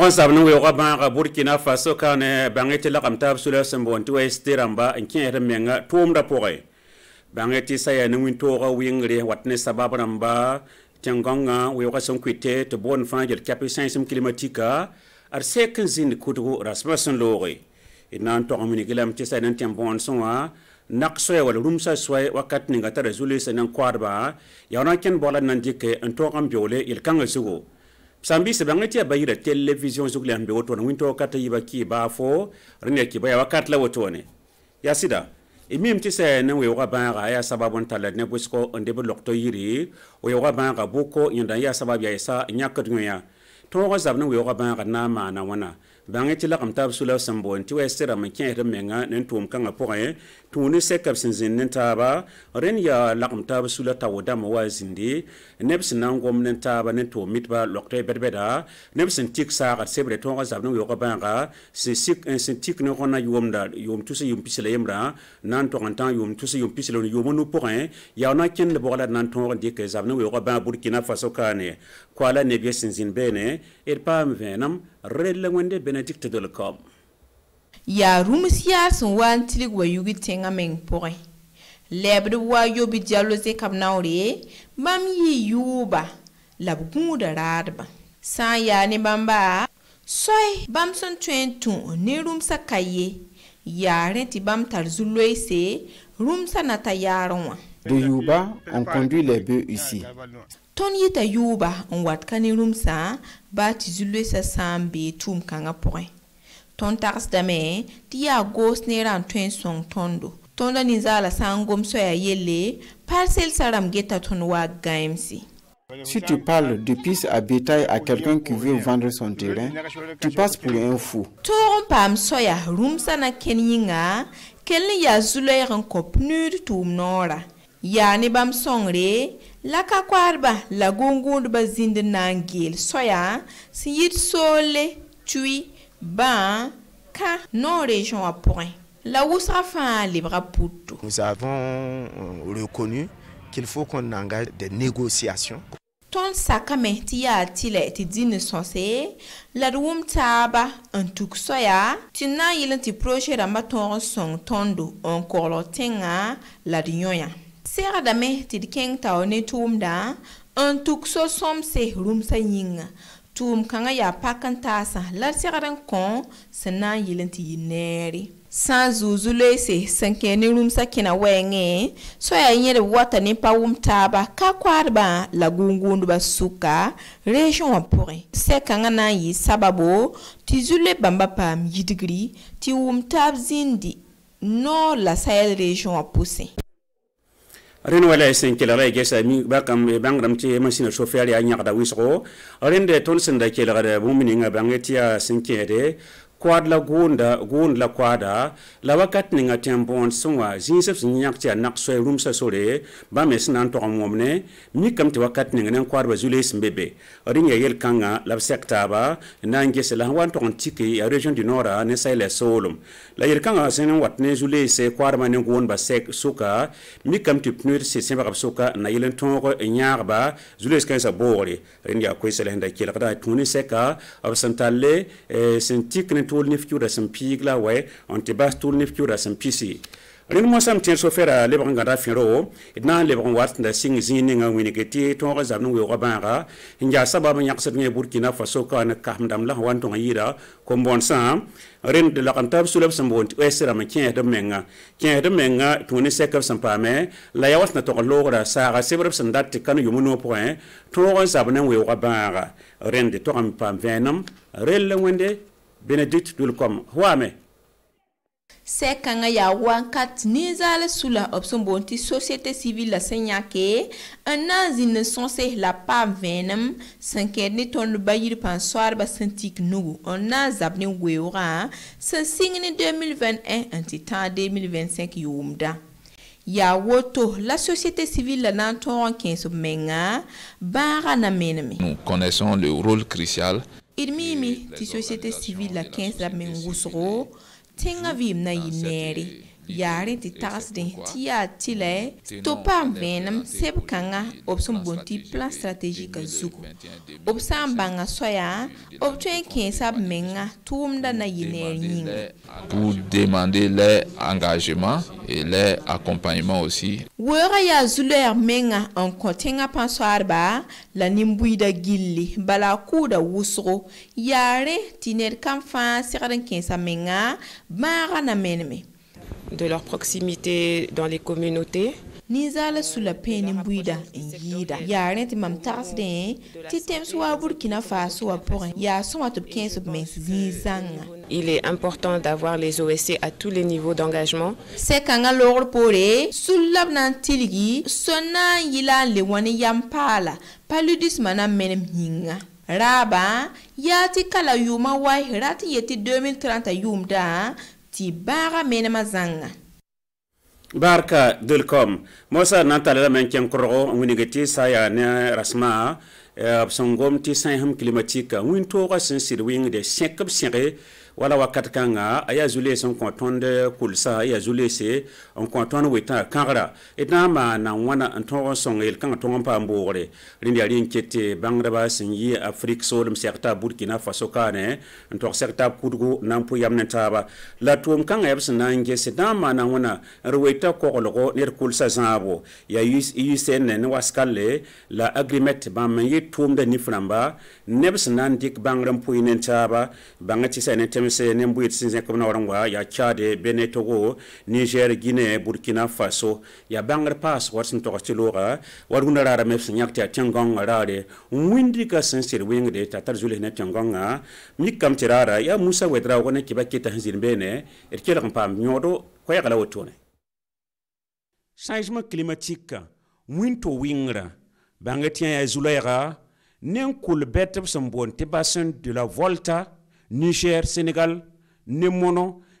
tõog n sab n weoogã bãaga burkina faso ka ne bãng tɩ lagam taab sula sẽn boond tɩ wa st rãmba n kẽesd menga tʋʋmdã pʋgẽ bãng tɩ saya ne wĩn wɩngre wat ne sabab rãmba tẽng-goongã weoogã sẽn kɩte tɩ boond fãa gel kɛp sãensem klimatika ad sɛk n zĩnd kudgo rasmã sẽn looge d na n tog minig lame tɩ saya ne n tẽm bõodsẽ wã nak soya wala rumsa soya wakat ninga tara zulɩ sẽn n koadbã yaa na n kẽnd baoola d na dɩke n tog n beoole yel-kãngã zugu sambisa bãng tɩ yaa ba yira television zugle le sẽn be wotone wĩntoog ka t'a yiba kɩɩbaa fo rẽ ne kɩba yaa wakat la wotone yaa sɩda y mim tɩ sã ne weoogã bãaga yaa sabab n tall ne bʋsgo n deb log to yiri weoogã bãaga bʋko yẽnda n yaa sabab yaa ysa n yãkd yõyã tõogã zab ne weoogã bãaga na n maana wãna bãngẽ tɩ lagem taab sula sẽn boond tɩ wɛɛs tɩ rame kẽesd menga ne n tʋʋm kãngã pʋgẽ tũud sɛka sẽn zĩnd ne taaba rẽnd yaa lagem taab sula tao dãmb wa zĩnde neb sẽn eh, na n gom ne taaba ne tʋʋm mitba lɔgtɛ bɛd-bɛda neb sẽn tik saagd sebre tõogã zab ne weoogã bãaga sẽn tik ne gõna yʋʋmda yʋʋm tus yʋʋm pisla yembrã na n tog n tãng yʋʋm tus yʋʋm pisla yʋʋmã nu pʋgẽ yaa na kẽnd bɔg la d na n tõog n dɩke zab ne weoogã bãa burkina faso kaane kwala ala nebye sinzin bene ir paam vẽenem red la wẽnde benedict dolkom yaa rũms yaa sẽn wa n tilg wa yugi tenga meng pore lebre wa yobi dialo se b naoore mam yi yuba la b radba sa ya ne bamba soy bãmb sẽn tõe n ne rũmsã ka ye yaa rẽ tɩ bãmb tar zu-loeese rũmsã na tayaron do Yuba, on conduit les bœufs ici. Son ye ta yu ba an wat ka ni rumsan, ba ti zilwe sa san bi toum ka nga pouren. Ton taks dame, di ya gos nera an ten son tondo. Tondo ni zala san gom soya ye le, pal sel saram geta ton wak ga emsi. Si te pal depis abitay a kelkon ki ve vendre son telen, te pas pou le enfou. To ron pa msoya rumsan na ken yinga, ken li ya zilwe ren kop nid toum nora. Ya an e bam son re, la ka koarba la gungũudbã zĩnd na n geel soya sẽn yit soole tui bãa kã noog région wã pʋgẽ la wʋsga fãa lebga putu nous avons euh, reconnu qu'il faut qu'on engage des négociations tõnd sakame tɩ yaa tɩ la tɩ dĩnd sõse la d wʋm taaba n tuk soya tɩ na n yɩl tɩ proje rãmbã tõog n sõng tõndo n koglg tẽngã la d yõyã Seradame tit keng ta one toum da, an touk so som se rounm sa yin. Toum kanga ya pakantasan la seradang kon, senan yilanti yin neri. San zou zule se senkeni rounm sa kena wengen, so ya yen de wata ne pa wounm taba kakwa arba la goun goun duba suka rejon wapure. Se kanga nan yi sababo, ti zule bamba pa mjidigri, ti wounm tab zindi nou la sayel rejon wapuse. rẽnd wala e sẽn kelgra y e gɛsa bãng e rãmb tɩ masina chauffeur yaa yãgda wɩsgo rẽnd tõnd sẽn da kelgd bũmb ninga bãng tɩ yaa sẽn kẽede quad la goonda goond la Quada la wakat ninga tẽn bõond sẽn wa zĩisb sẽn yãk tɩ yaa nak soɛ rũmsã sore bãmb me sẽn na n togem wakat ning ne n zu yel la b sɛk taaba na n ges la sẽn wa n tog n région du la yel-kãngã sẽn n wat ne zu-leese ne sɛk soka mikame tɩ pned sɩd sẽbgb soka n na yɩl n tõog n yãagba zu-lees kãensã boogre rẽnd da tʋʋl nef kɩʋda sẽn piigla wɛ n tɩ bas tʋʋl nef kɩʋda sẽn pisi rẽnd mosam tẽr sofɛra lebg n gãda fẽro d na n lebg n wat n da sɩng zĩig ninga wing tɩ tõog zab n weoogã bãaga n yaa sabab n yãksd yẽ burkina faso ka ne kasemdame la sẽn wa n tõg n yɩɩda kom-bõonsã rẽnd d lagm tab sulb sẽn boond tɩ oɛsrame kẽesd menga kẽesd menga tũud ne sɛk b sẽn paame la ya wa sẽn na tog loogra saaga sebr b sẽn dat tɩ ka ne yʋm noo pʋgẽ tõog n zab ne n weoogã bãaga rẽnd tog n paam vẽenem rel wẽnde Bénédicte Dulcom. Huame. C'est kãngã yaa wankat ninsaal sula b sẽn boond société civile la sẽn yãke n na n zĩnd n la paam vẽenem sẽn kẽed ne tõnd bayir pãn soadbã sẽn tik nugu n na n ne weoogã 2021 en tɩ 2025 yomda. Ya woto la société civile la na n menga bãaga na Nous connaissons le rôle crucial irmimi la société civile la 15 la mengusro tenga vimna yineri yaare tɩ tagsdẽ tɩ yaa tɩ la to paam vẽenem seb kãngã b sẽn bõn tɩ plan strategikã zugu b soya b tõe n menga tʋʋmda na yɩ neer yĩnga pour demander l'engagement et l'accompagnement aussi weoogã yaa zu menga n kõ tẽngã pã la nin-buiidã gilli bala a kʋʋda wʋsgo yaare tɩ ned kam fãa menga bãaga na menme de leur proximité dans les communautés. ni zala sula peni buida in yida yaren ti mam tax de ti tem swa burkina faso wa porin ya son atop 15 mes zanga il est important d'avoir les OSC à tous les niveaux d'engagement. C'est quand on leur pourrait, sous l'abnantilgi, sonna yila le wani yampala, paludisme na menem hinga. Raba, yati kala yuma wa hirati yeti 2030 yumda, tɩ bãaga menemã zãnga barka dulkom mosa na n tara lame n kẽng korgo wing tɩ sã n yaa ne rasmã eh, b sẽn gom tɩ sãn kilmatika wĩn-toogã sẽn sɩd wɩngde sẽk b sẽge wala wakat kãnga aya yaa zu-le sẽn kõ tõnd kulsa a yaa zu-leese n kõ tõnd wetã kãgra d na n maan na n wãna n tõog n sõng yel-kãng tõog n paam boogre rẽnd yaa rẽn ket bãngdbã yɩ afrik soolem sɛg t'a burkina faso kaane n tog kudgo na n pʋ yam la tʋʋm kãngã yab na n ges na n maana wẽna n weta koglgo ned kulsa zãabo yaa ucn ne waskalle la agrimet bãmb n yɩ tʋʋmda nif rãmba neb sẽn na n dɩk bãngr n pʋɩ ne AMC ne mbuit sinzen kamna warangwa ya Chad Benin Togo Niger gine Burkina Faso ya bangar pass war sin to katiloga war gunda rara me sin yakta tengang rare windi ka sinsir wing de tatar zule ne tengang mi kam tirara ya Musa wedra ko ne kibake ta hinzin bene erkela kan pam nyodo ko ya kala wotone changement climatique winto wingra bangatien ya zulaira nen kulbet sambon te de la volta niger senegal ne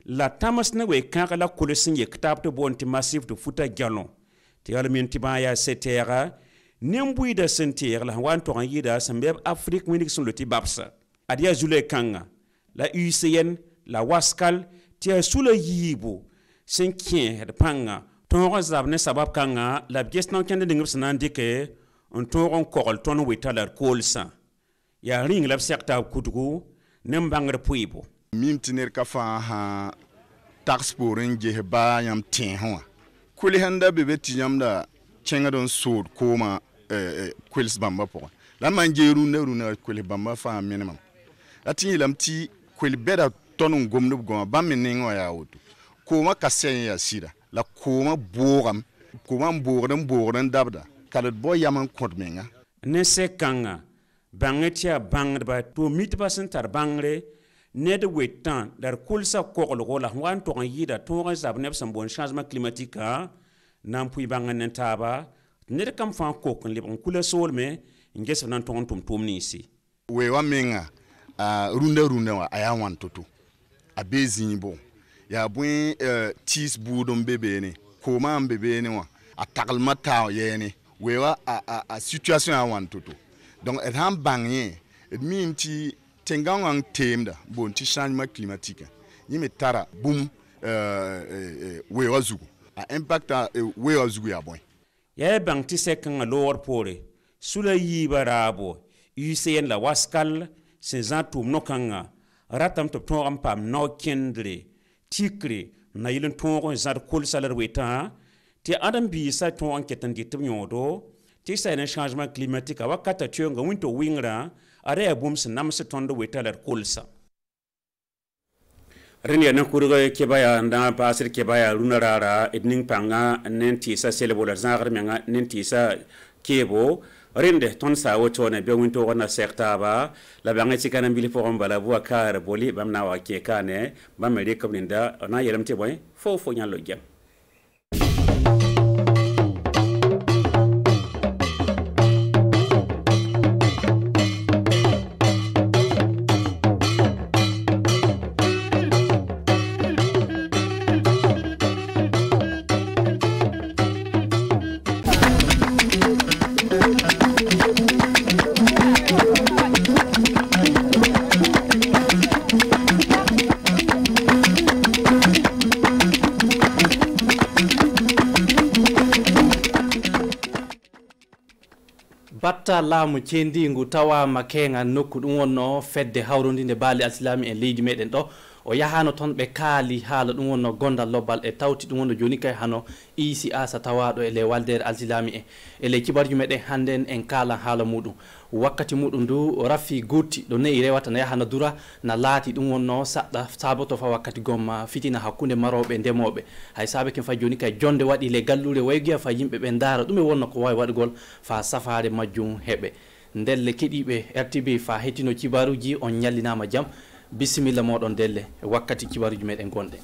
la tamas we kan la kolosin ye kitab bon massif de futa galon ti yalla min ya setera nem bui da la wan to yida afrique sun babsa adia zule kanga la ucn la waskal ti ya sula yibo sen de panga tõog n ne sabab kanga la b ges na n kẽnd ning b sẽn On n dɩke n tõog n kogl la ne n pʋɩɩbo mim tɩ ned ka fãa sã tags poorẽ n ges baa yãmb tẽesẽ wã da be be tɩ yãmda kẽngd n soor koomã eh, eh, koels bãmba pʋgẽ la n maan gee rũndã rũndã koels bãmbã fãa menemam la tɩ yeelame tɩ koel bɛda tõnd n gomd b gõma bãmb me nengẽ wã yaa woto koomã ka sɛ n yaa sɩda la koomã boogame koomã n boogd n boogd n dabda ka d bao yam n kõt menga ne sɛ-kãngã bãng tɩ yaa bãngdba tɩ mitbã sẽn tar bãngre ned wetã la d kolsa koglgo la wa n tog n yɩɩda tõog n zab neb sẽn boond changement climatikã na n pʋɩ bãngã ne taaba tɩ ned kam fãa kok n lebg n kula soolme n ges b na n tõg n tʋm tʋʋm ninsi we wa menga rũndã rũndã wã a yaa wãn to-to a bee zĩibo yaa bõe tiis buud n be beene koomã n be beene wã a taglmã taa yɛɛne we wa a situation yaa wãn to-to donc d sãn bãng yẽ d miim tɩ tẽngãwã n teemda boon tɩ changement climatique yẽ me tara bũmb weoogã zugu a impacta euh, weoogã zugu yaa bõe yaa bãng tɩ sɛk-kãngã loogr poore sula yiibã raabo ucn la waskal sẽn zã tʋʋm no-kãngã ratame tɩ b tõog n paam no-kẽndre tikre na yɩl n tõog n zãd kolsa la d wetã tɩ ãdem-biisã tõog n ket n dɩt b yõodo tɩ sa ne changement climatique a wakata tɩonga wẽn tɩ wingrã a ra yaa bũmb sẽn nams tõnd wetã la d kolsa rẽnd yaa nan-kurg keba yaa n da paasd keba yaa rũnã raara d ning pãngã ne n tɩɩsa selbo la zãagr menga ne n tɩɩsa keebo rẽnd tõnd saa wotone be wẽn-toogr na sɛk taaba la bãng tɩ ka nan-bil pʋgẽ bala buwakaar boli bãmb na n wa kẽ kaane bãmb me rɩk b ninda na n yelm tɩ bõe fo fo yã lo gɛm laamu cendigu tawama kegal nokku ɗum wonno fedde hawrodide baali alsilami en leydi meɗen ɗo o yahano toon ɓe kaali haala ɗum wonno gondal lobbal e tawti ɗum wonno joni kay hano isi asa tawaɗo ele waldere alsilami e ele cibarju meɗen hannden en kaalan haala muɗum wakkati muɗum ndu raffi gurti ɗo neyi rewata no yahano dura na laati ɗum wonno saɗɗa saboto fa wakkati gomma fitina hakkunde maroɓe ndemoɓe hay saabi ken fa joni kay jonde waɗi le gallure waygiya fa yimɓe ɓe daara ɗum e wonno ko wawi waɗugol fa safare majjum heɓe ndelle keɗiɓe rtb fa hettino cibaruji on ñallinama jaam bisimilla moɗon delle wakkati kibaruji meɗen gonɗe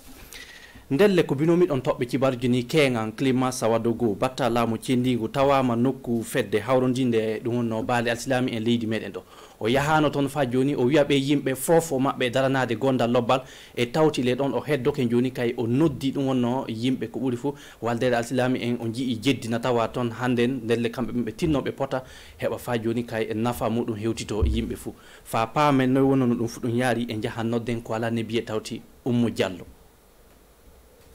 ndelle ko binomiɗon toɓɓe kibaruji ni keegan climat sawa dogo batta laamu cendigu tawama nokku fedde hawrodinde ɗum wonno baali alsilami en leydi meɗen ɗo o yahano toon fa joni o wiya ɓe yimɓe foof o maɓɓe daranade gondal lobbal e tawtile ɗon o heddoke joni kay o noddi ɗum wonno yimɓe ko ɓuuri fo waldede alsilami en o jii jeddina tawa toon hande ndelle kamɓe ɓeɓe tinnoɓe pota heɓa fa joni kay e nafa muɗum hewtito yimɓe fo fa paamen noy wonno no ɗum fo ɗum yaari e jaaha nodden ko ala nebiye tawti ummo diallo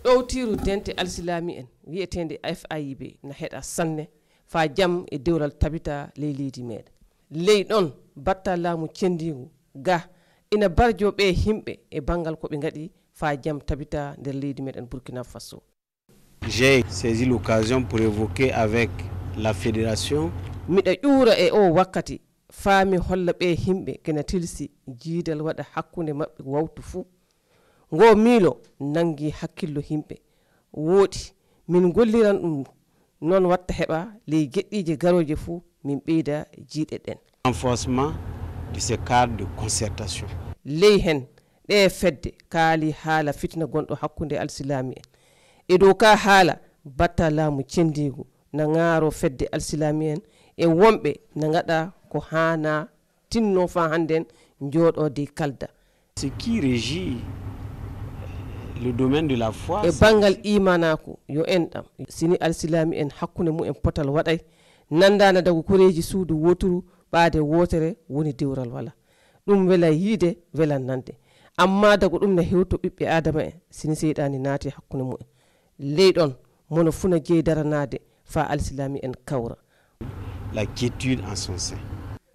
ɗowtiru dente alsilami en wiyetede fayib na heeɗa sanne fa jaam e dewral tabita ley leydi meeɗa ley ɗon batta laamu cendigu ga ina barjo ɓe himɓe e bangal ko ɓe gaɗi fa jam tabita nder leydi meɗen bourkina faso j'ai saisi l'occasion pour évoquer avec la fédération miɗa ƴuura e o wakkati faami holla ɓe himɓe kena tilsi jiidal waɗa hakkunde maɓɓe wawtu fuu ngo miilo nangi hakkillo himɓe wooɗi min golliran ɗum noon watta heɓa ley geɗɗiji garoje fuu min ɓeyda jiiɗe ɗen renforcement de ce cadre de concertation ley hen ɗe fedde kaali haala fitna gonɗo hakkunde alsilami en e dow ka haala batta laamu cendigu na ŋaaro fedde alsilami en e wonɓe na ŋaɗa ko haana tinno fa hannden jooɗode kalda ce qui régit le domaine de la foi e banggal imanako yo enɗam sini alsilami en hakkunde mu en potal waɗay nandana dago koreji suudu woturu ɓaade wootere woni diwral wala ɗum wela yiide welan nande amma dago ɗum ne hewto ɓiɓɓe adama en sini seyɗani naati e hakkunde mumen ley ɗon mono funa jeydaranade fa alsilami en kawra la quiétude en son sein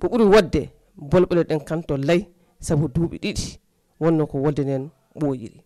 ko ɓuri wadde bolɓele ɗen kanto lay saabu duuɓi ɗiɗi wonno ko wolde nen ɓooyiri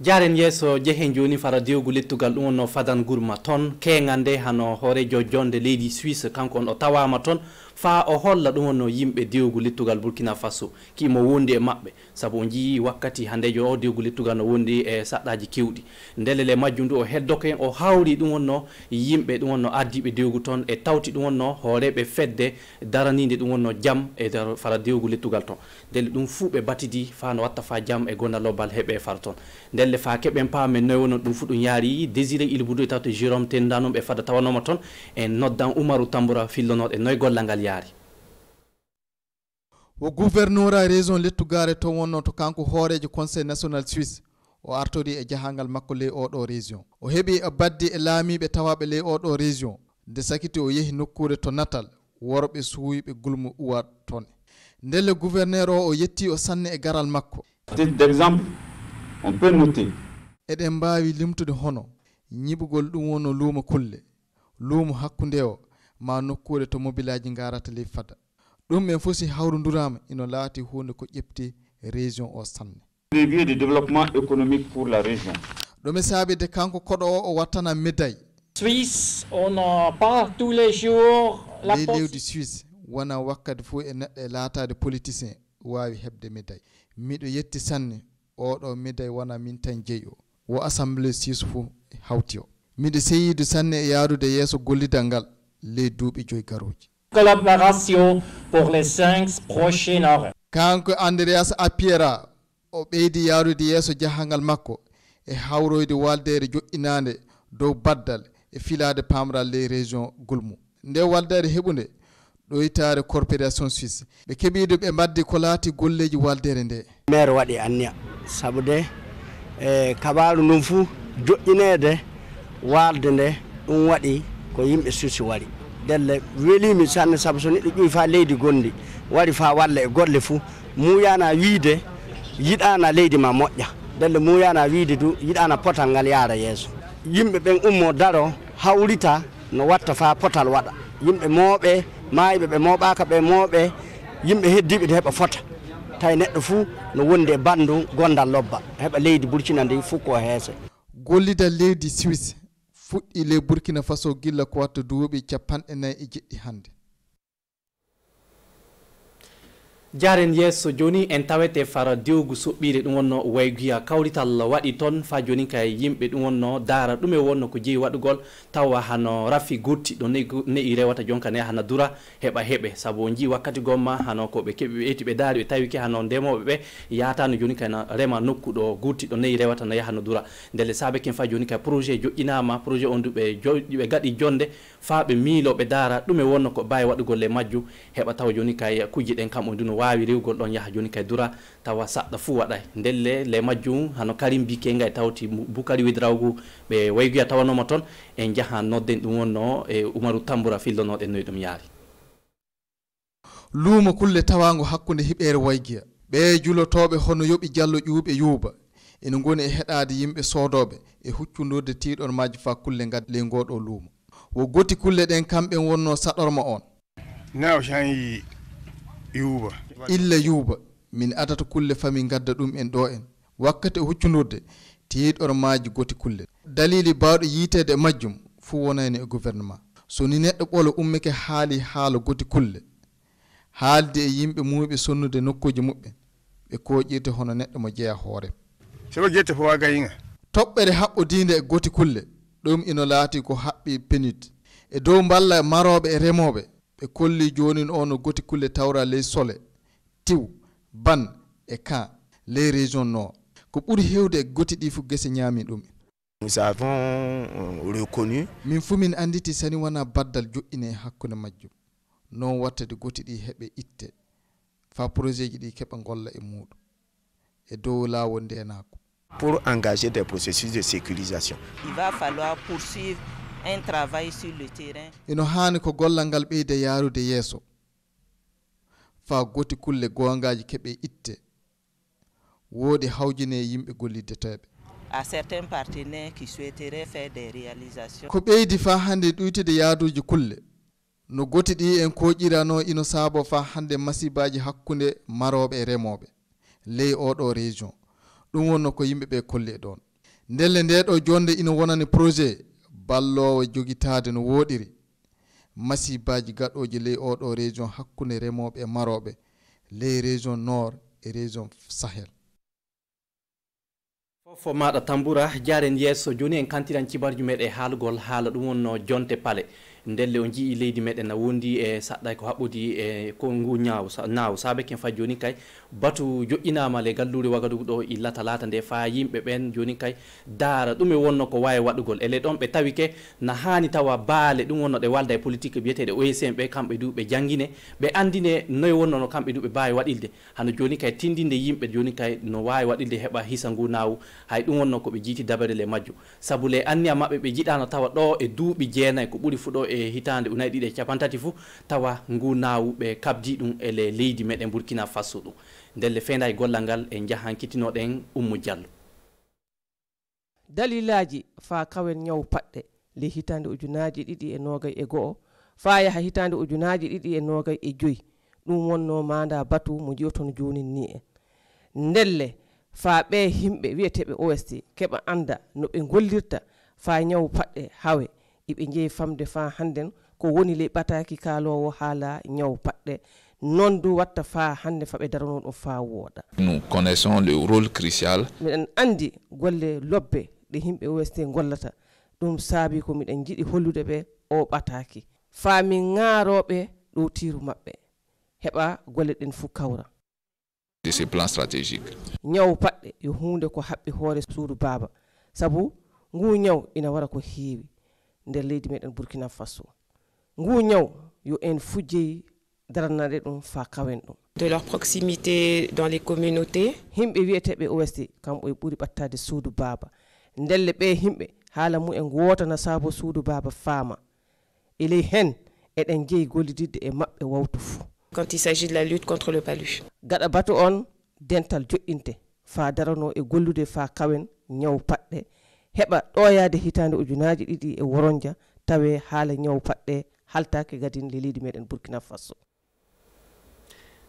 jaren yesso jehe joni fara diwgu lettugal ɗum wonno fadan gourma toon kegal nde hano hoore jojjonde leydi suisse kanko on o tawama toon fa o holla ɗum wonno yimɓe diwgu littugal burkina faso kimo wondi e maɓɓe saabu o jiyi wakkati hande jo o diwgu littugal no wondi e saɗɗaji kewɗi ndelele majjum ndu o heddoko hen o hawri ɗum wonno yimɓe ɗum wonno addiɓe diwgu toon e tawti ɗum wonno hooreɓe fedde daranide ɗum wonno jaam e nder fara diwgu littugal toon ndele ɗum fuu ɓe batidi fa no watta fa jaam e gonda lobal heeɓe fara toon ndelle fa keɓen paame noy wonon ɗum fuu ɗum yaari désiré ilboudou e tawte jérome tendanum ɓe fada tawanoma toon e noddan oumarou tamboura fillonoɗo e noy gollal ngal yari wo gouverneur a région lettugare to wonno to kanko hooreje conseil national suisse o artori e jahangal makko ley oɗo région o a baddi e laamiɓe tawaɓe ley oɗo région nde sakiti o yehi nokkure to natal worɓe suuyiɓe gulmo uwat toon ndelle gouverneur o o yetti o sanne e garal makko d'exemple on peut noter eɗen mbawi limtude hono ñiɓugol ɗum wono luumo kulle luumo hakkunde o ma nokkure to mobilaji garata ley fada ɗum en fof si hawrodurama ino laati hunde ko ƴepti région o sanne levier de développement économique pour la région ɗum saabide kanko koɗo o o wattana médaille suisse on pas tous les jours ley lewdi suisse wona wakkati fof e neɗɗo e laatade politicien wawi hebde médaille miɗo yetti sanne oɗo médaille wona min tan jeeyi o wo assemblé suisse fof hawti o miɗo seyidu sanne e yaarude yesso gollidal ngal les collaboration pour les cinq prochaines heures kanko andreas apiera o ɓeydi yaarude yeeso jahangal makko e hawroyde waldeere joƴƴinaande dow baddal e filaade pamra les région gulmo nde waldeere heɓunde ɗoytaare corporation suisse ɓe keɓii ɗum ɓe mbaddi ko laati golleeji waldeere nde maire waɗi anniya sabu de e kabaaru ndum fuu joƴƴineede waalde nde ɗum waɗi ko yimɓe suisse wari dalla welimi sanne saabu so neɗɗo ƴuwi fa leydi gondi wari fa walla e golle fuu muyana wiide yiɗana leydi ma moƴƴa delle muyana wiide du yiɗana potal ngal yaara yeeso yimɓe ɓen ummo daro hawrita no watta fa potal waɗa yimɓe mooɓe maayɓe ɓe mooɓaka ɓe mooɓe yimɓe heddiɓe de heɓa fota tawi neɗɗo fuu no wondi e bandu gondal lobba heɓa leydi burkina ndi fof ko heese gollidal leydi suisse fuɗɗi ley burkina faso gilla ko watta duuɓi capanɗe nayyi e jeɗɗi hannde jaren yesso joni en tawete far diwgu soɓɓire ɗum wonno waygiya kawrital waɗi toon fa joni kay yimɓe ɗum wonno daara ɗum e wonno ko jeewi waɗugol tawa hano rafi gurti ɗo ne'i rewata jonkane hana dura heɓa heɓe saabu o jii wakkati gomma hano koɓe keɓi ɓeyti ɓe daari ɓe tawi ke hano ndemoɓe ɓe yatano joni kayno rema nokku ɗo gurti ɗo ne'i rewata no yahano dura ndele saabe ken fa joni kay projet joƴƴinama projet on du ɓe ɓe gaɗi jonde fa ɓe miiloɓe daara ɗum e wonno ko bawi waɗugol le majju heɓa tawa joni kay kujji ɗen kamɓo nduno wawi rewgol ɗon yaaha joni kay dura tawa saɗɗa fuu waɗay ndelle le majjum hano karim bike nga e tawti boukari widrawgu ɓe waygoya tawanoma toon en jaaha nodden ɗum wonno e oumarou tamboura fillonoɗen noyi ɗum yaari luumo kulle tawago hakkude hiɓere waygiya ɓe julotoɓe hono yoɓi diallo ƴuuɓe yuuba ene goni e heɗade yimɓe sodoɓe e huccudurde tiɗon majji fa kulle gadde ley goɗo luumo wo goti kulle ɗen kamɓe wonno saɗorma on naw cani yuuba illa yuuba min adata kulle fami gadda ɗum en ɗo en wakkati e huccudurde teyiɗ or maaji goti kulle dalili baawɗo yiiteede e majjum fuu wonani e gouvernement so ni neɗɗo ɓolo ummeke haali haala goti kulle haaldi e yimɓe muuɓe sonnude nokkuji muɓɓen ɓe kooƴirte hono neɗɗo mo jeeya hoore sabo jeette fof wagayinga toɓɓere haɓɓodiinde e goti kulle ɗum ino laati ko haɓɓi penit e dow mballa marooɓe e remooɓe ɓe kolli jooni no o no goti kulle tawra ley sole tiw ban e ka les région nord ko ɓuri hewde goti gese ñaami ɗum nous avons euh, reconnu min fuu min annditi sani wona baddal joƴƴine e majju no noon de goti di hebe itte fa projet ji di keba golla e muɗum e dow pour engager des processus de sécurisation il va falloir poursuivre un travail sur le terrain ino haani ko gollal ngal ɓeyde faa goti kulle goongaaji keɓe itte woodi hawjine yimɓe gollideteeɓe ko ɓeydi faa hannde ɗoytude yaaduuji kulle no goti ɗi en kooƴiranoo ino saabo faa hannde masibaaji hakkunde marooɓe e remooɓe ley ooɗoo région ɗum wonno ko yimɓe ɓee kolli e ɗoon ndelle ndee ɗoo joonde ina wonani projet balloowo jogitaade no wooɗiri masibaaji gaɗooji ley oɗo région hakkunde remooɓe e marooɓe ley région nord e région sahel fofo maɗa tamboura jaren yeeso jooni en kantiran cibarju meɗe e haalugol haala ɗum wonno jonte pale ndelle o jii leydi meɗen na wondi e eh, saɗɗa ko haɓɓudi e eh, ngu ñaw naw saabe ken fa joni kay batu joƴƴinama le gallure wagadugu ɗo illata talata nde fa yimɓe ɓen joni kay daara ɗum e wonno ko wawi waɗugol ele ɗon ɓe tawi ke na hani tawa baale ɗum wonno ɗe walda e politique biyeteɗe oecm ɓe kamɓe du ɓe jangguine ɓe andine noye wonno no kamɓe du ɓe mbawi waɗilde hano joni kay tindinde yimɓe joni kay no wawi waɗilde heɓa hisa ngu naw hay ɗum wonno koɓe jiiti dabarele le saabu le anniya mabɓe ɓe jiɗano tawa ɗo e duuɓi jeenayyi ko ɓuuri fu e hitande unayi ɗiɗi e capantati fou tawa ngu nawuɓe kabdi ɗum ele leydi meɗen bourkina faso ɗum ndelle fenda e gollal ngal e jahan kitinoɗen ummo diallo dalillaji fa kawen ñaw paɗɗe le hitande ujunaji ɗiɗi e nogay e goho fa yaha hitande ujunaji ɗiɗi e nogay e joyi ɗum wonno manda batu mo jiyoton jonin ni en ndelle fa ɓe himɓe wiyeteɓe ost keɓa anda no ɓe gollirta fa ñaw paɗɗe hawe iɓe jeeyi famde fa hannden ko woni ley ɓataki kaalowo haala ñaw paɗɗe noon du watta fa hannde faɓe darano ɗum fa wooɗa nous connaissons le rôle crucial miɗen anndi golle lobbe ɗe yimɓe ost gollata ɗum saabi ko miɗen jiɗi hollude ɓe o ɓataki faa min ŋaarooɓe ɗow tiiru maɓɓe heɓa golle ɗen fuu kawra de ces plan stratégique ñaw paɗɗe yo huunde ko haɓɓi hoore suudu baaba sabu nguu ñaw ina wara ko heewi nder leydi meɗen burkina faso ngu ñaw yo en fujjeyi daranade ɗum fa kawen ɗum de leur proximité dans les communautés himɓe wiyeteɓe osd kamɓo e ɓuuri ɓattade suudu baaba ndelle ɓe himɓe haala mumen wootana saabo suudu baaba faama e hen eɗen jeeyi gollididde e maɓɓe wawtu quand il s'agit de la lutte contre le palu gaɗa batu on dental joƴƴinte fa darano e gollude fa kawen ñaw paɗɗe heɓa ɗoyade hitande ujunaji ɗiɗi e woronja tawe haala ñaw paɗɗe haltake gadin leliidi meɗen burkina faso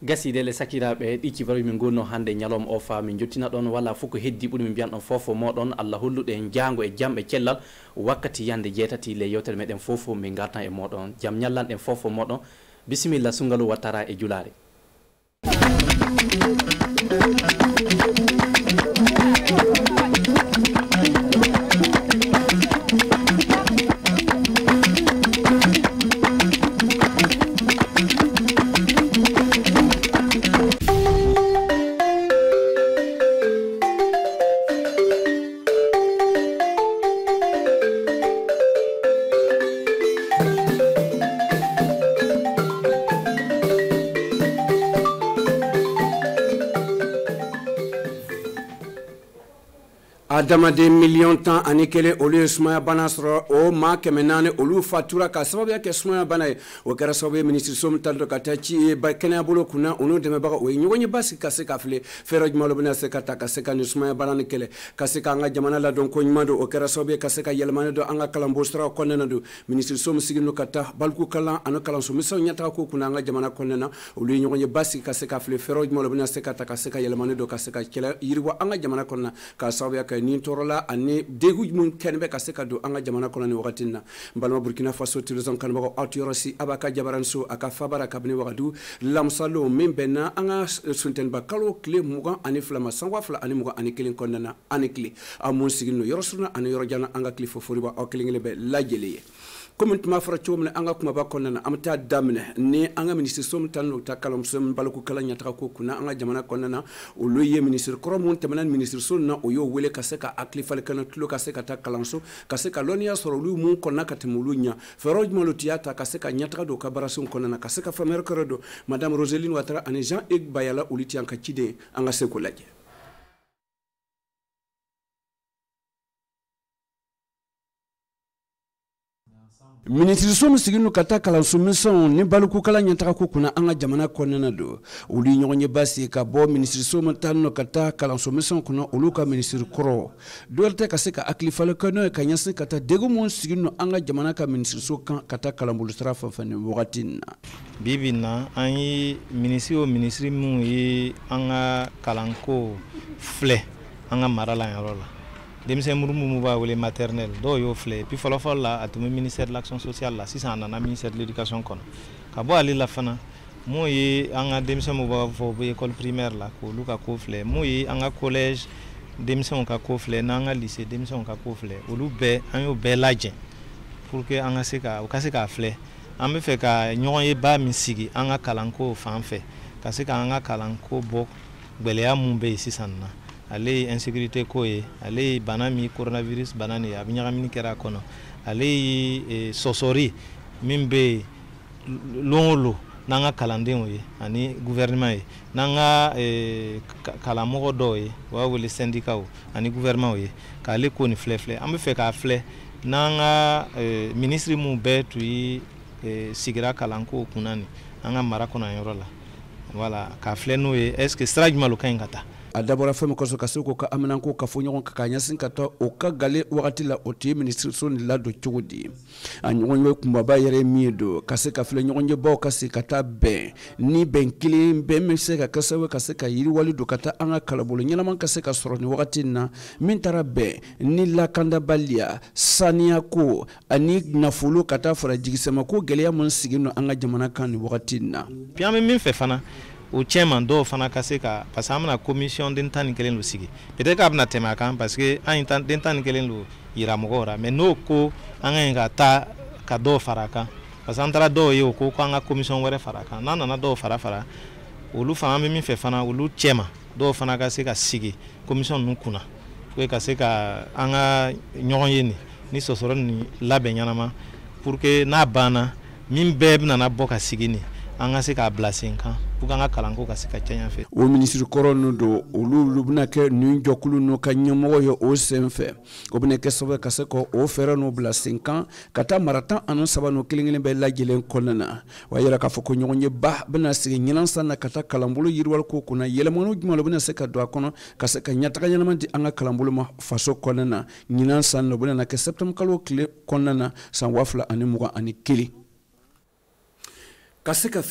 gasiɗele sakiraɓe ɗi kibaru min gonno hande ñalom o fa min jottina ɗon walla fof ko heddi ɓuuri min mbiyan ɗon fofo moɗon allah holluɗo en jango e jam e cellal wakkati yande jeetati le yewtere meɗen fofo min gartan e moɗon jaam ñallanɗen fofo moɗon bisimilla sungalu wattara e julare adamaden miliyɔn tan ani kelen olu ye sumaya bana sɔrɔ o ma kɛmɛ naani olu fatura ka sababuya kɛ sumaya bana ye o kɛra sababu ye minisiriso min tali dɔ ka taa eh, ci ye kɛnɛya bolo kunna o n'u dɛmɛbaga o ye ɲɔgɔn ye basigi ka se ka fili fɛɛrɛ juman dɔ bena se ka ta ka se ka nin sumaya bana ni kɛlɛ ka se k'an ka jamana ladɔn ko ɲuman don o kɛra sababu ye ka se ka yɛlɛmani don an ka kalanbo sira kɔnɛ na don minisiriso min sigin do ka taa baliku kalan ani kalansomisaw ɲɛtaga ko kunna an ka jamana kɔnɛ na olu ye ɲɔgɔn ye basigi ka se ka fili fɛɛrɛ juman dɔ bena se ka ta ka se ka yɛlɛmani don ka se ka kɛlɛ yiriwa an ka jamana kɔnɔna k'a sababuya kɛ nin tɔ jɔyɔrɔla ani degu min kɛnɛ bɛ ka se ka don an ka jamana kɔnɔ ni wagati na n balima burkina faso television kanubagaw aw tɛ yɔrɔ si a b'a ka jabaraniso a ka fabara kabini wagadu lamusalo min bɛnna an ka funteniba euh, kalo tile mugan ani fila ma sanwa fila ani mugan ani kelen kɔnɔna na ani tile aw mun sigilen don yɔrɔ suruna ani yɔrɔ jan na an ka tile foforiba aw kelen kelen bɛɛ lajɛlen ye komi tuma fɔra cogo min na an ka kumaba kɔnɔna na an be taa daminɛ ni an ka minisiriso min talen ta kalanmuso min balokokala ɲataga ko kunna an ka jamana kɔnɔna na olu ye minisiri kɔrɔ minw tɛmɛna ni minisiriso na o y'o wele ka se ka hakilifalikan tulo ka se ka taa kalanso ka se ka lɔnniya sɔrɔ olu mun kɔnɔna ka tɛmɛ olu ɲa fɛɛrɛ juman lo tiya ta ka se ka ɲataga don ka baarasenw kɔnɔna na ka se ka faamuyari kɔrɔ don madame roseline watara ani jean eg bayala olu tɛ an ka ciden an ka se k'o lajɛ minisiriso min sigin nu ka taa kalansomisɛnw ni balikukala ɲɛtagako kunna an ka jamana kɔnɛna don olu ye ɲɔgɔn ye base ka bɔ minisiriso min tali nɔ ka taa kalansomisɛnw kunna olu ka minisiri kɔrɔ dɔl tɛ ka se ka hakilifali kɛ n'o ye ka ɲɛsin ka taa degu min sigin nɔ an ka jamana ka minisiriso kan ka taa kalanbolisira fɛn fɛn nin wagati n na bibi na an ye minisiri o minisiri minw ye an ka kalanko filɛ an ka mara la yɔrɔ la denmisɛn murumu mun b'a wele maternel dɔw y'o filɛ puis fɔlɔfɔlɔ la a tun bɛ ministère de l'action sociale la sisan a nana ministère de l'éducation kɔnɔ ka bɔ ale la fana mun ye an ka denmisɛn mun b'a fɔ u école primaire la k'olu ka ko filɛ mun ye an ka collège denmisɛnw ka ko filɛ n'an ka lycée denmisɛnw ka ko filɛ olu bɛɛ an y'o bɛɛ lajɛ pour que an ka se ka u ka se k'a filɛ an bɛ fɛ ka ɲɔgɔn ye ba min sigi an ka kalanko fan fɛ ka se k'an ka kalanko bɔ gbɛlɛya mun bɛ yen sisan na ale ye insécurité ko ye ale ye bana min coronavirus bana nin ye a bɛ ɲagamini kɛra a kɔnɔ ale ye sɔsɔri min bɛ yen lon o lon n'an ka kalandenw ye ani gouvernement ye n'an ka e, kalanmɔgɔ dɔw ye u b'a wele syndikaw ani gouvernement ye k'ale ko nin filɛ filɛ an bɛ fɛ k'a filɛ n'an ka e, ministre minnu bɛɛ tun ye sigira kalanko kunna nin an ka mara kɔnɔ yɔrɔ la wala k'a filɛ n'o ye est ce que sira jumɛn lo ka ɲi ka taa a dabɔra fɛn min kɔsɔ ka se k'o ka aminako ka fɔ ɲɔgɔn kan k'a ɲɛsin ka taa o ka gale wagati la o tɛ minisiriso nin ladon cogo di a ɲɔgɔn ye kunbaba yɛrɛ min don ka se ka filɛ ɲɔgɔn ye baw ka se ka taa bɛn ni bɛn kelen bɛn min se ka kɛ sababu ka se ka yiriwali don ka taa an ka kalabolo ɲɛnama ka se ka sɔrɔ nin wagati in na min taara bɛn ni lakandabaliya saniyako ani nafolo ka taa fara jigisɛmako gɛlɛya min sigi don an ka jamana kan nin wagati in na bi an bɛ min fɛ fana o cɛman dɔw fana ka se ka parce que an bɛna komisiyɔn den tan ni kelen do sigi peut-être k'a bɛna tɛmɛ a kan parce que an den tan ni kelen do yira mɔgɔw la mais n'o ko an ka ɲi ka taa ka dɔw fara a kan parce que an taara dɔw ye o ko k'an ka komisiyɔn wɛrɛ fara a kan n'an nana dɔw fara fara olu fana an bɛ min fɛ fana olu cɛma dɔw fana ka se ka sigi komisiyɔn ninnu kunna pour ka se ka an ka ɲɔgɔn ye nin ni sɔsɔrɔ nin labɛn ɲɛnama pour que n'a banna min bɛɛ bɛna bɔ ka sigi nin an ka se k'a bila sen kan pour an ka kalanko ka se ka caya fɛ o minisiri kɔrɔ nu don olu olu bena kɛ nin jɔkulu n'u ka ɲɛmɔgɔ ye o sen fɛ o bena kɛ sababu ka se ka o fɛɛrɛ n'u bila sen kan ka taa mara tan ani saba n'u kelen kelen bɛɛ lajɛlen kɔnɔna na o y'a yira k'a fɔ ko ɲɔgɔn ye ba bena sigi ɲinan san na ka taa kalanbolo yiriwali ko kunna yɛlɛmaniw juman lo bena se ka don a kɔnɔ ka se ka ɲataga ɲɛnama di an ka kalanbolo ma faso kɔnɔna na ɲinan san na o benana kɛ sɛptɛmbre kalo tile kɔnɔna na san wa fila ani mugan ani kelen ka se ka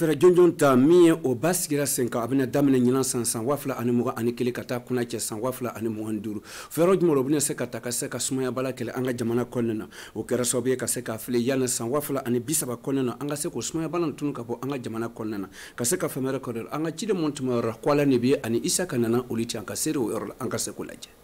ta min ye o basigira sen senka a bena daminɛ san san wafla ani mwa ani kelen ka taa kuna che san wafla ani mwa duru fɛɛrɛ juman o bena se ka ta ka sumaya bala kele an ka jamana konena. o kɛra sababu ka se k'a fili yana san wafla ani bisaba konena. Anga an ka se k'o sumaya bala tunu ka bɔ jamana konena. Kaseka ka se ka chide wɛrɛ kɔdɔ an ka ciden la ani isa ka nana anka seri uerola anka seko o yɔrɔ la lajɛ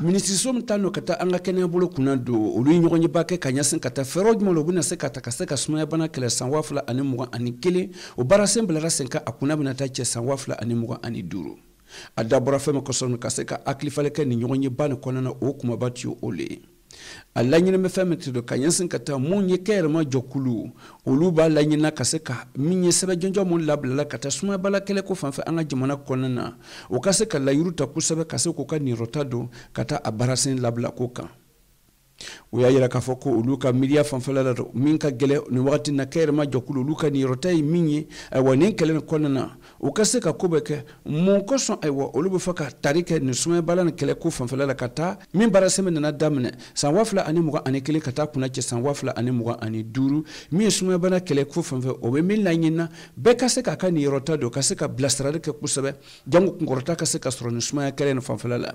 minisiriso min ta nɔ ka taa an ka kɛnɛya bolo kunna don olu ye ɲɔgɔn yeba kɛ ka ɲasin ka taa fɛɛrɛw juman la u bena se ka ta ka se ka sumaya bana kɛlɛ san waa fila ani mugan ani kelen o baarasen bilara sen ka a kunna bena taa cɛ san waa fila ani mugan ani duru a dabɔra fɛn min kosɔn ka se ka hakilifalɛ kɛ nin ɲɔgɔn yeba nin kɔnɔna o kumaba ti o le ye a laɲini bɛ fɛn min tɛ don ka ɲɛsin ka taa mun ye kɛyɛrɛma jɔkulu olu b'a laɲinina ka se ka min ye sɛbɛ jɔnjɔ mun labilala ka taa sumayabala kɛlɛ ko fan fɛ an ka jamana kɔnɔna na o ka se ka layuru ta kosɛbɛ ka se k'u ka niyɔrɔta don ka taa a baarasen labila ko kan u y'a yira k'a fɔ ko olu ka miiriya fanfɛla la min ka gɛlɛ nin wagati na kɛyɛrɛma jɔkulu olu ka niyɔrɔta ye min ye ayiwa nin kɛlɛ nin kɔnɔna na u ka se ka koo bɛ kɛ mun kosɔn ayiwa olu be fɛ ka tari kɛ nin sumayabala ni kɛlɛ ko fanfɛla la ka taa min baara sɛmɛ nana daminɛ san wa ani mugan ani kelen ka taa kuna cɛ san wa ani mugan ani duuru min ye sumayabana kɛlɛ ko fanfɛ o be min laɲinina bɛɛ ka se k'a ka niyɔrɔta don ka se ka bilasirali kɛ kosɛbɛ jango kunkɔrɔta ka se ka sɔrɔ nin sumaya kɛlɛ ni fanfɛla la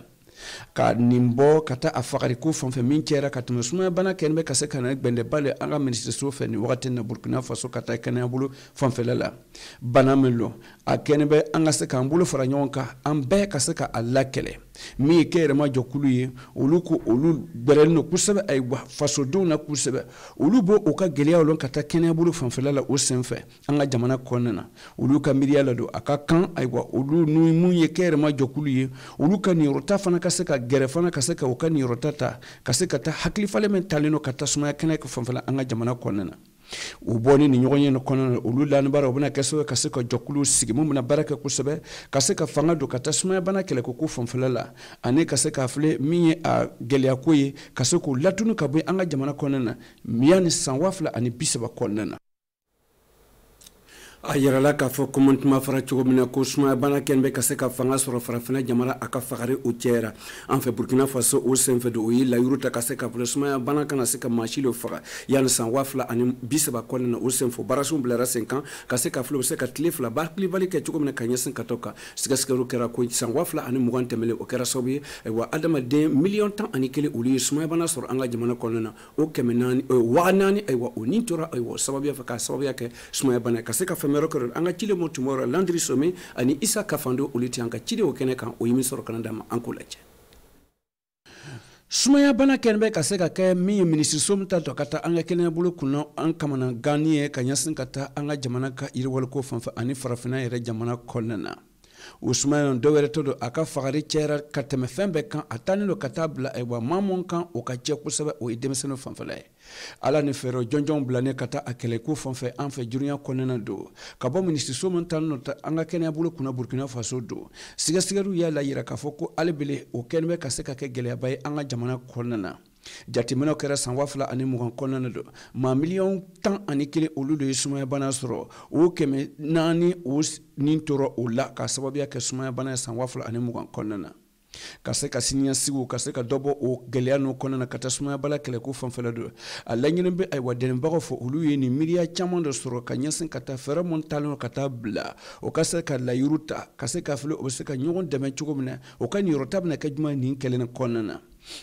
ka nin bɔ ka taa a fagariko fanfɛ min kɛra ka tɛmɛ sumaya bana kɛni bɛ ka se ka na gwɛndɛba le an ka minisiriso fɛ nin wagati na burkina faso ka taa kɛnɛya bolo fanfɛla la bana min lɔ a kɛni bɛ an ka se k'an bolo fara ɲɔgɔn kan an bɛɛ ka se ka a lakɛlɛ min ye kɛyɛrɛma jɔkulu ye olu ko olu gwɛrɛlen do kosɛbɛ ayiwa fasodenw na kosɛbɛ olu bo o ka gwɛlɛyaw lɔn ka taa kɛnɛya bolo fanfɛla la o sen fɛ an ka jamana kɔnɔna na olu ka miiriya la don a ka kan ayiwa olu nu mun ye kɛyɛrɛma jɔkulu ye olu ka niyɔrɔta fana ka se ka gɛrɛ fana ka se ka o ka niyɔrɔta ta ka se ka taa hakilifalen min talen do ka sumaya kɛnɛ fanfɛla an ka jamana kɔnɔna na u bɔni ni ɲɔgɔn ye ni kɔnɔna olu lanibara u bena kɛ sɛbɛ ka se ka jɔkulu sigi mun bena baara kɛ kosɛbɛ ka se ka fanga don ka taa sumaya bana kɛlɛ ko ko fanfɛla la ani ka se k'a filɛ min ye a gwɛlɛyako ye ka se k'o latunu ka bɔ an ka jamana kɔnɔna na miya ni san waa fila ani bisaba kɔnɔna na a yirala k'a fɔ kɔmantuma fara cogo min na ko sumaya bana kɛni bɛ ka se ka fanga sɔrɔ farafina jamana a ka fagari o cɛyara an fɛ burkina faso o senfɛ do o ye layuru ta ka se k'a fɔ sumaya bana kana se ka maasi lo faga yani san wa fila ani bi saba kɔnɛ na o senfɔ baarasiw bilara sen kan ka se k'a filɛ u se ka tile fila bakilibali kɛ cogo min na ka ɲɛsin ka tɔ kan sigɛsigɛro kɛra ko san wa fila ani mugan tɛmɛlen o kɛra sababu ye wa adamaden miliyɔn tan ani kelen olu ye sumaya bana sɔrɔ an ka jamana kɔnɔna na o kɛmɛ naani waga naani ayiwa o nin tora ayiwa sababuya fɛ k'a sababuya kɛ sumaya bana ka se ka fɛn mɛrɔ an ka cile mo tuma yɔrɔ landiri some ani isa kafando olu tɛ an ka cilew kɛnɛ kan o ye sɔrɔ kana dama an k'o lajɛ sumaya bana kɛnin bɛ ka se ka kɛ min ye minisiriso min ta dɔ ka taa an ka kɛnɛya kunna an kamana ganni ye ka ɲasin ka taa an ka jamana ka yiriwaliko fanfɛ ani farafina yɛrɛ jamana kɔnɔna na o suma yɔrɔ dɔ wɛrɛ to don a ka fagari cɛyara ka tɛmɛ fɛn bɛɛ kan a taalen don ka taa bila eh, wa maa mun kan o ka jɛ kosɛbɛ o ye denmisɛnninw fanfɛla ye ala ni fɛɛrɛ jɔnjɔn bilanen ka taa a kɛlɛko fanfɛ an fɛ juruya kɔnɔna don ka bɔ minisiriso min taalen don ta an ka kɛnɛya bolo kunna burkina faso don sɛgɛsɛgɛliw y'a lajira k'a fɔ ko hali bele o kɛlen bɛ ka se ka kɛ gɛlɛyaba ye an ka jamana kɔnɔna na jateminɛw kɛra san wa fila ani mugan kɔnɔna do ma miliyɔn tan ani kelen olu de ye sumaya bana sɔrɔ o kɛmɛ naani o nin tɔrɔ o la ka sababuya kɛ sumaya bana ye san wa fila ani mugan kɔnɔna na ka se ka siniyasigiw ka se ka dɔ bɔ o gɛlɛya n'u kɔnɔna ka taa sumaya bala kɛlɛko fanfɛla don a laɲini bɛ ayiwa dɛnɛbagaw fɔ olu ye nin miiriya caman dɔ sɔrɔ ka ɲɛsin ka taa fɛɛrɛ mun talen ka taa bila o ka se ka layuru ta ka se k'a fili o bɛ se ka ɲɔgɔn dɛmɛ cogo min na o ka ninyɔrɔta bɛna kɛ juma nin kɛlɛ nin kɔnɔna na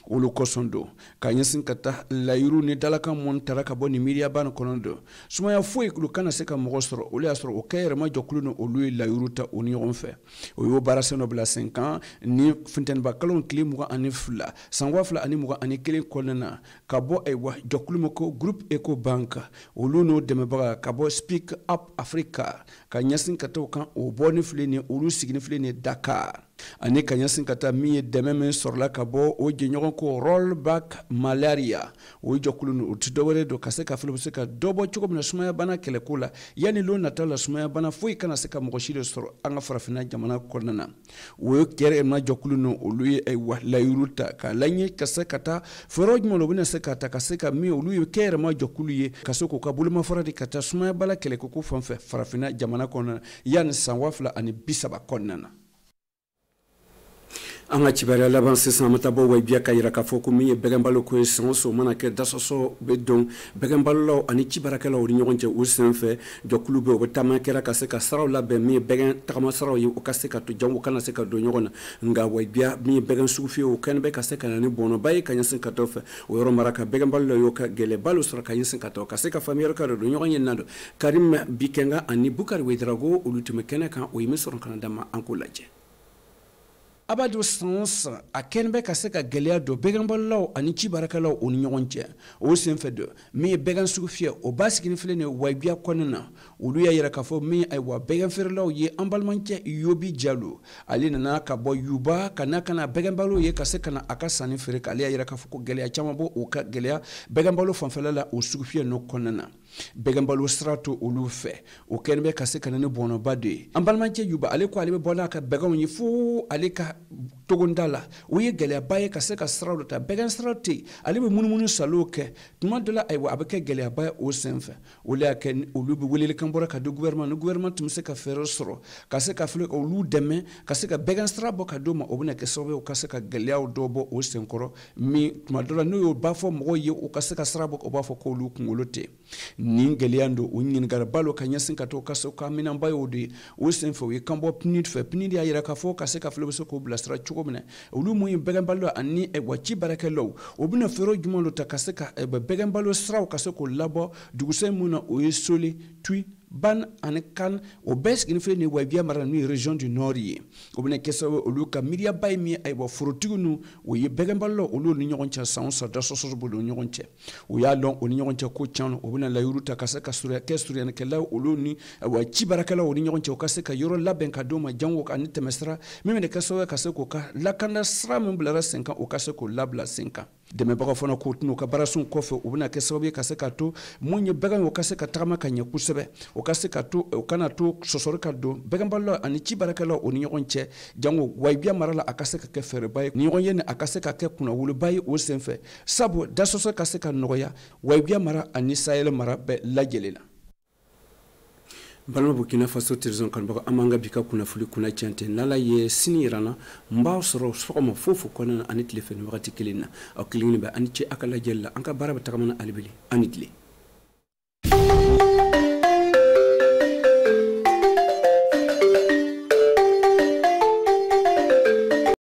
olu kosɔn don ka ɲɛsin ka taa layiru ni dalakan mɔni tara ka bɔ nin miiriyaba ni kɔnɔ don sumaya foyi lu kana se ka mɔgɔ sɔrɔ olu y'a sɔrɔ o kɛ yɛrɛma jɔkulu ni olu ye layiru ta u ni ɲɔgɔn fɛ o y'o baarasɛn dɔ bila sen kan ni funtɛniba kalon tile mugan ani fila san wa fila ani mugan ani kelen kɔnɔna na ka bɔ ayiwa jɔkulu min ko groupe eco bank olu n'o dɛmɛbaga ka bɔ speak up africa ka ɲɛsin ka taa o kan o bɔ ni filɛ nin olu sigini filɛ nin dakar ani ka ɲɛsin ka taa min ye dɛmɛ min sɔrɔla ka bɔ o jɛɲɔgɔn ko rollback malaria o jɔkulu ni o tɛ dɔwɛrɛ don ka se ka fɛlɛ bɛ se ka dɔ bɔ cogo min na sumaya bana kɛlɛko la yanni lon nataw la sumaya bana foyi kana se ka mɔgɔ si de sɔrɔ an ka farafina jamana kɔnɔna na o ye kɛrɛma jɔkulu ni olu ye layiru ta k'a laɲɛ ka se ka taa fɛɛrɛw jumɛn la u bɛna se ka ta ka se ka min olu ye kɛrɛma jɔkulu ye ka se k'u ka bolomafara de ka taa sumaya bala kɛlɛkoko fan fɛ farafina jamana kɔnɔna na yanni san wa fila ani bi saba kɔnɔna na an ka kibaruya laban sisan an bɛ taa bɔ wayibiya ka yira k'a fɔ ko min ye bɛgɛnbaloko ye san o san o mana kɛ dasɔsɔ bɛ dɔn bɛgɛnbalolaw ani cibarakɛlaw ni ɲɔgɔn cɛ o sen fɛ jɔkulu bɛ u bɛ taama kɛra ka se ka saraw labɛn min ye bɛgɛn tagama saraw ye u ka se ka to jan u kana se ka don ɲɔgɔn na nka wayibiya min ye bɛgɛn sugufiye o kɛnɛ bɛ ka se ka na ni bɔnɔba ye ka ɲɛsin ka tɔ fɛ o yɔrɔ mara ka bɛgɛnbalolaw y'o ka gɛlɛyaba lo sɔrɔ ka ɲɛsin ka tɔ ka se ka faamuyali ka don ɲɔgɔn ye na don karim bikɛnga ani bukari wedarago olu tun bɛ kɛnɛ kan o ye min sɔrɔ kana dama an k'o lajɛ abadu san san a kɛni bɛ ka se ka gwɛlɛya don bɛgɛnbɔlilaw ani ci baarakɛlaw o ni ɲɔgɔn cɛ o sen fɛ don min ye bɛgɛn sugu fiyɛ o b'a sigini filɛ ni wajibiya kɔnɔna na olu y'a yira k'a fɔ min ayiwa bɛgɛn ye an balimacɛ yobi jalo ale nana ka bɔ yuba ka na ka na bɛgɛnbalo ye ka se ka na a ka sanni feere k'ale y'a yira k'a fɔ ko gɛlɛya caman b'o ka gɛlɛya bɛgɛnbalo fanfɛla la o sugu fiyɛ n'o kɔnɔna na bɛgɛnbalo sira to olu fɛ o kɛlen bɛ ka se ka na ni bɔnɔba de ye an balimacɛ yuba ale ko ale bɛ bɔ n'a ka bɛgɛnw ye fo ale ka togoda la o ye gwɛlɛyaba ye ka se ka siraw dɔ ta bɛgɛn sira tɛ yen ale bɛ munumunu salow kɛ tuma dɔ la ayiwa a bɛ kɛ gwɛlɛyaba ye o sen fɛ o le y'a kɛ olu bɛ welelikan bɔra ka di guvɛrɛnɛma ni guvɛrɛnɛma tun bɛ se ka fɛɛrɛ sɔrɔ ka se ka filɛ olu dɛmɛ ka se ka bɛgɛn sira bɔ ka di o ma o bɛna kɛ sababu ye u ka se ka gwɛlɛyaw dɔ bɔ o senkɔrɔ min tuma dɔ la n'u y'o ba fɔ mɔgɔw ye u ka se ka sira bɔ u b'a fɔ k'olu kunkolo tɛ nin gwɛlɛya do u ɲiningara balo ka ɲɛsin ka to ka so ka minanba de o sen fɛ u ye kanbɔ pnid fɛ pnid y'a yira k'a fɔ ka se ka filɛ be se k'o bilasira cogo minɛ olu mun ye bɛgɛnbalo ani waci baarakɛlaw o bena fɛɛrɛ juman lo ta ka se ka bɛgɛnbalo siraw ka se k'o labɔ dugusɛ mun na o ye sole tui Ban ani Kan o bɛɛ sigilen filɛ nin Wayibiya mara la ye région du Nord ye o bɛna kɛ sababu ye olu ka miiriyaba ye min ayiwa forotigi ninnu o ye bɛɛgɛnbalilaw olu ni ɲɔgɔn cɛ san o san dasɔsɔ b'u ni ɲɔgɔn cɛ u y'a dɔn u ni ɲɔgɔn cɛ ko tiɲɛ don u bɛna ta ka se ka surunya kɛ surunyalikɛlaw olu ni ayiwa ci baarakɛlaw ni ɲɔgɔn cɛ u ka se ka yɔrɔ labɛn ka di ma jango ani tɛmɛsira min bɛna kɛ sababu ka se k'u ka lakana sira min bilara sen kan o ka se k'o labila sen kan dɛmɛbagaw fana ko tɛn'u ka baarasunw kɔfɛ u bena kɛ sababu ye ka se ka to mun ye bagan o ka se ka tagama ka ɲɛ kosɛbɛ o ka se ka to o kana to sɔsɔri ka don baganbalila ani ci baarakɛlaw o ni ɲɔgɔn cɛ jango wayibiya mara la a ka se ka kɛ fɛɛrɛba ye ɲɔgɔn ye ni a ka se ka kɛ kunnawoloba ye o sen fɛ sabu dasɔsɔ ka se ka nɔgɔya wayibiya mara ani sayɛlɛ mara bɛɛ lajɛlen na balima burkina faso télévision kanubagaw an b'an ka bi ka kunnafoli kunna tiɲɛ tɛ n'ala ye sini yiranna n b'a sɔrɔ sɔgɔma fo fo kɔnɔna na ani tile fɛ ni wagati kelen na aw kelen kelen bɛ ani ce a ka lajɛli la an ka baara bɛ tagamana hali bili ani tile